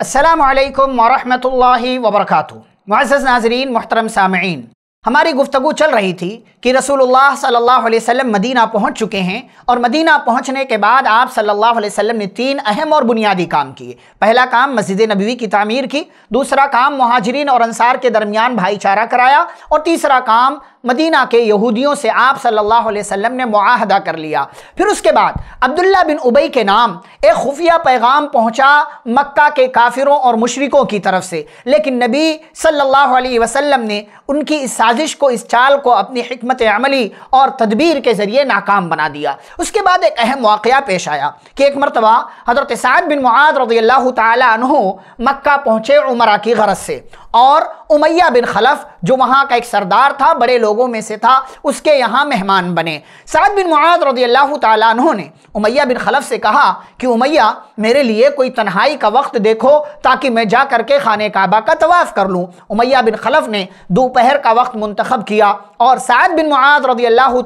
السلام عليكم ورحمة الله وبركاته معزز ناظرين محترم سامعين हमारी गुफ्तु चल रही थी कि रसूलुल्लाह सल्लल्लाहु अलैहि वसल्लम मदीना पहुंच चुके हैं और मदीना पहुंचने के बाद आप सल्लल्लाहु अलैहि वसल्लम ने तीन अहम और बुनियादी काम किए पहला काम मस्जिद नबी की तामीर की दूसरा काम महाजरीन और अंसार के दरमियान भाईचारा कराया और तीसरा काम मदीना के यहूदियों से आप सल्लल्लाहु अलैहि वसल्लम ने मुआहदा कर लिया फिर उसके बाद अब्दुल्ला बिन उबई के नाम एक खुफिया पैगाम पहुंचा मक्का के काफिरों और मुशरकों की तरफ से लेकिन नबी सल्लल्लाहु अलैहि वसल्लम ने उनकी इस साजिश को इस चाल को अपनी हमत अमली और तदबीर के ज़रिए नाकाम बना दिया उसके बाद एक अहम वाक़ पेश आया कि एक मरतबा हज़रत साद बिन मुआद रजी अल्लाह तु मक्का पहुँचे उमरा की गरज से और उमैया बिन खलफ जो वहाँ का एक सरदार था बड़े लोगों में से था उसके यहाँ मेहमान बने साद बिन मुआद रदी अल्लाह तु ने उमैया बिन खलफ से कहा कि उमैया मेरे लिए कोई तन्हाई का वक्त देखो ताकि मैं जा करके खाने काबा का तवाफ़ कर लूँ उमैया बिन खलफ ने दोपहर का वक्त मंतखब किया और साद बिन मुआद रदी अल्लाह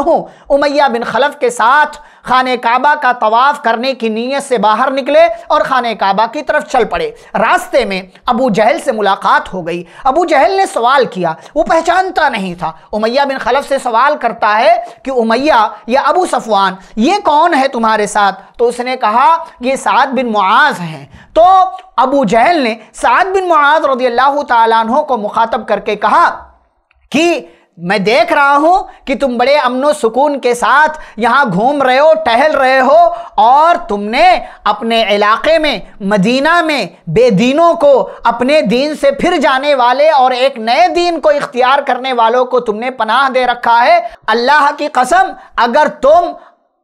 तु उमैया बिन खलफ के साथ खाने काबा का तवाफ़ करने की नीयत से बाहर निकले और खाने काबा की तरफ चल पड़े रास्ते में अबू जहल से मुलाकात हो गई अबू जहल ने सवाल किया वो पहचानता नहीं था उमैया बिन खलफ से सवाल करता है कि उमैया या अबू सफवान ये कौन है तुम्हारे साथ तो उसने कहा ये साद बिन मुआज हैं तो अबू जहल ने साद बिन मुआज रदी अल्लाह तु को मुखातब करके कहा कि मैं देख रहा हूं कि तुम बड़े अमनो सुकून के साथ यहां घूम रहे हो टहल रहे हो और तुमने अपने इलाके में मदीना में बेदीनों को अपने दीन से फिर जाने वाले और एक नए दीन को इख्तियार करने वालों को तुमने पनाह दे रखा है अल्लाह की कसम अगर तुम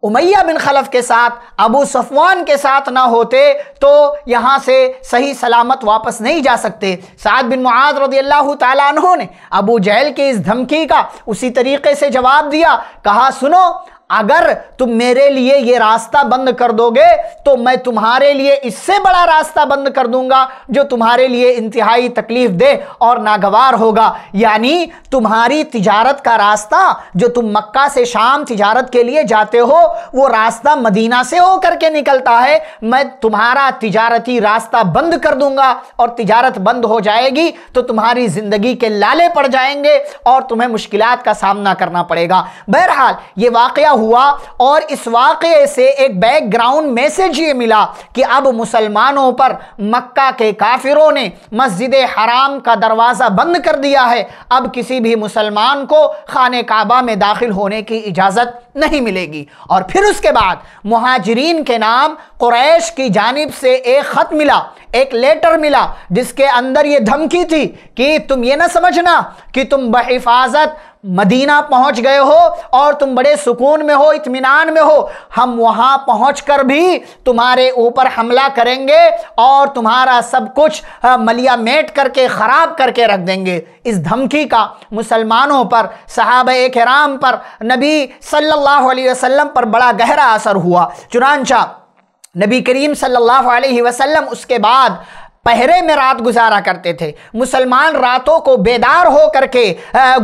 उमैया बिन खलफ के साथ अबू सफवान के साथ ना होते तो यहाँ से सही सलामत वापस नहीं जा सकते साद बिन मुआद रदी अल्लाह तु ने अबू जहल की इस धमकी का उसी तरीके से जवाब दिया कहा सुनो अगर तुम मेरे लिए ये रास्ता बंद कर दोगे तो मैं तुम्हारे लिए इससे बड़ा रास्ता बंद कर दूंगा जो तुम्हारे लिए इंतहाई तकलीफ दे और नागवार होगा यानी तुम्हारी तिजारत का रास्ता जो तुम मक्का से शाम तिजारत के लिए जाते हो वो रास्ता मदीना से होकर के निकलता है मैं तुम्हारा तिजारती रास्ता बंद कर दूंगा और तिजारत बंद हो जाएगी तो तुम्हारी जिंदगी के लाले पड़ जाएंगे और तुम्हें मुश्किल का सामना करना पड़ेगा बहरहाल ये वाक़ हुआ और इस वाक़े से एक बैकग्राउंड मैसेज ये मिला कि अब मुसलमानों पर मक्का के काफिरों ने मस्जिद हराम का दरवाज़ा बंद कर दिया है अब किसी भी मुसलमान को खान काबा में दाखिल होने की इजाज़त नहीं मिलेगी और फिर उसके बाद महाजरीन के नाम कुरैश की जानिब से एक ख़त मिला एक लेटर मिला जिसके अंदर ये धमकी थी कि तुम ये ना समझना कि तुम बहिफाजत मदीना पहुंच गए हो और तुम बड़े सुकून में हो इत्मीनान में हो हम वहां पहुंच कर भी तुम्हारे ऊपर हमला करेंगे और तुम्हारा सब कुछ मलिया मेट करके ख़राब करके रख देंगे इस धमकी का मुसलमानों पर सहाब कराम पर नबी सल्लल्लाहु अलैहि वसल्लम पर बड़ा गहरा असर हुआ चुनानचा नबी करीम सल्लल्लाहु अलैहि वसल्लम उसके बाद पहरे में रात गुजारा करते थे मुसलमान रातों को बेदार हो करके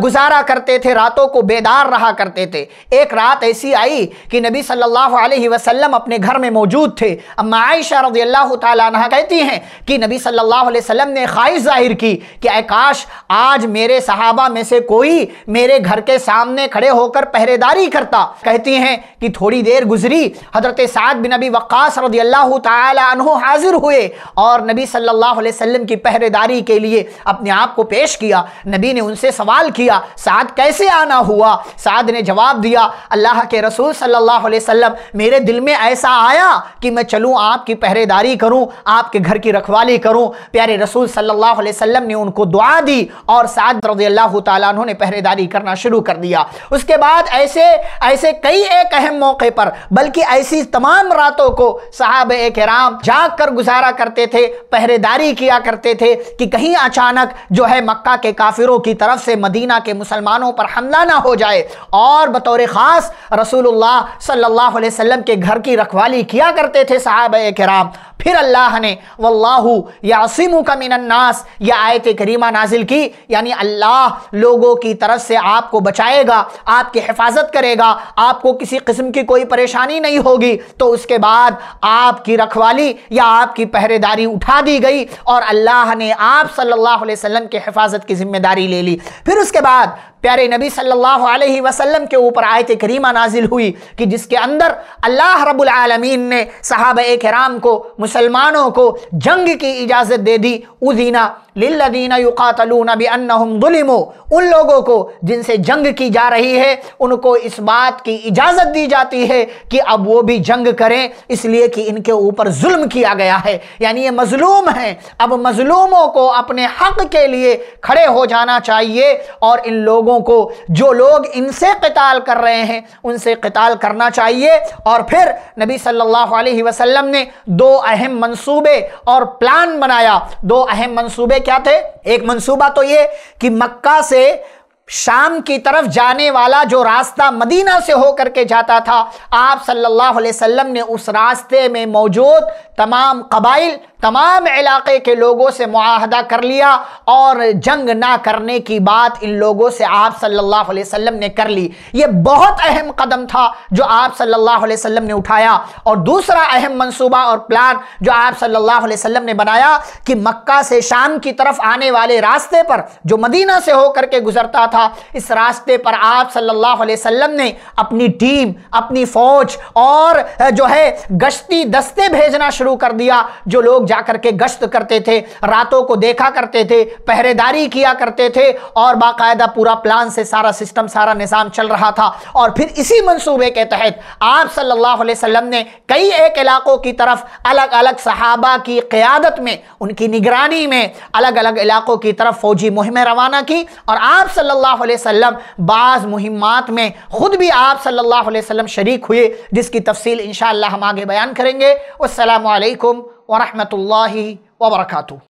गुजारा करते थे रातों को बेदार रहा करते थे एक रात ऐसी आई कि नबी सल्लल्लाहु अलैहि वसल्लम अपने घर में मौजूद थे अम्मा आयशा रजी अल्लाह तह कहती हैं कि नबी सल्लल्लाहु अलैहि वसल्लम ने ख्वाहिश जाहिर की कि आकाश आज मेरे सहाबा में से कोई मेरे घर के सामने खड़े होकर पहरेदारी करता कहती हैं कि थोड़ी देर गुजरी हजरत साद बिन नबी वक्स रजी अल्लाह तु हाजिर हुए और नबी सल सल्लल्लाहु अलैहि वसल्लम की पहरेदारी के लिए अपने आप को पेश किया नबी ने उनसे सवाल किया साद कैसे आना हुआ साद ने जवाब दिया अल्लाह के रसूल सल्लल्लाहु अलैहि वसल्लम मेरे दिल में ऐसा आया कि मैं चलूँ आपकी पहरेदारी करूँ आपके घर की रखवाली करूँ प्यारे रसूल सल्लल्लाहु अलैहि वसल्लम ने उनको दुआ दी और साद रजी अल्लाह तु ने पहरेदारी करना शुरू कर दिया उसके बाद ऐसे ऐसे कई एक अहम मौके पर बल्कि ऐसी तमाम रातों को साहब कराम जाग कर गुजारा करते थे पहरे पहरेदारी किया करते थे कि कहीं अचानक जो है मक्का के काफिरों की तरफ से मदीना के मुसलमानों पर हमला ना हो जाए और बतौर ख़ास रसूलुल्लाह सल्लल्लाहु अलैहि वसल्लम के घर की रखवाली किया करते थे साहब कराम फिर अल्लाह ने वल्लाहु यासिम का मिनन्नास या आयत करीमा नाजिल की यानी अल्लाह लोगों की तरफ से आपको बचाएगा आपकी हिफाजत करेगा आपको किसी किस्म की कोई परेशानी नहीं होगी तो उसके बाद आपकी रखवाली या आपकी पहरेदारी उठा दी गई और अल्लाह ने आप सल्लल्लाहु अलैहि वसल्लम की हिफाजत की जिम्मेदारी ले ली फिर उसके बाद प्यारे नबी सल्लल्लाहु अलैहि वसल्लम के ऊपर आयत करीमा नाजिल हुई कि जिसके अंदर अल्लाह रब्बुल आलमीन ने सहाब राम को मुसलमानों को जंग की इजाज़त दे दी उदीना लिल्लदीन युकातलून भी अन्नहुमो उन लोगों को जिनसे जंग की जा रही है उनको इस बात की इजाज़त दी जाती है कि अब वो भी जंग करें इसलिए कि इनके ऊपर जुल्म किया गया है यानी ये मजलूम हैं अब मजलूमों को अपने हक के लिए खड़े हो जाना चाहिए और इन लोगों को जो लोग इनसे कताल कर रहे हैं उनसे कताल करना चाहिए और फिर नबी सल्लल्लाहु अलैहि वसल्लम ने दो अहम मनसूबे और प्लान बनाया दो अहम मनसूबे क्या थे एक मंसूबा तो ये कि मक्का से शाम की तरफ जाने वाला जो रास्ता मदीना से होकर के जाता था आप सल्लल्लाहु अलैहि वसल्लम ने उस रास्ते में मौजूद तमाम कबाइल तमाम इलाके के लोगों से मुआहदा कर लिया और जंग ना करने की बात इन लोगों से आप सल्लल्लाहु अलैहि वसल्लम ने कर ली ये बहुत अहम कदम था जो आप सल्लल्लाहु अलैहि वसल्लम ने उठाया और दूसरा अहम मंसूबा और प्लान जो आप सल्लल्लाहु अलैहि वसल्लम ने बनाया कि मक्का से शाम की तरफ आने वाले रास्ते पर जो मदीना से होकर के गुजरता था इस रास्ते पर आप सल्लल्लाहु अलैहि वसल्लम ने अपनी टीम अपनी फौज और जो है गश्ती दस्ते भेजना शुरू कर दिया जो लोग जाकर के गश्त करते थे रातों को देखा करते थे पहरेदारी किया करते थे और बाकायदा पूरा प्लान से सारा सिस्टम सारा निज़ाम चल रहा था और फिर इसी मनसूबे के तहत आप सल्लल्लाहु अलैहि वसल्लम ने कई एक इलाकों की तरफ अलग अलग सहाबा की क़्यादत में उनकी निगरानी में अलग अलग इलाकों की तरफ फ़ौजी मुहिमें रवाना की और आप सल्ला सल्लल्लाहु अलैहि वसल्लम बाज़ मुहिमात में ख़ुद भी आप सल्लल्लाहु अलैहि वसल्लम शरीक हुए जिसकी तफसील इन हम आगे बयान करेंगे असलकम वरहमल वर्का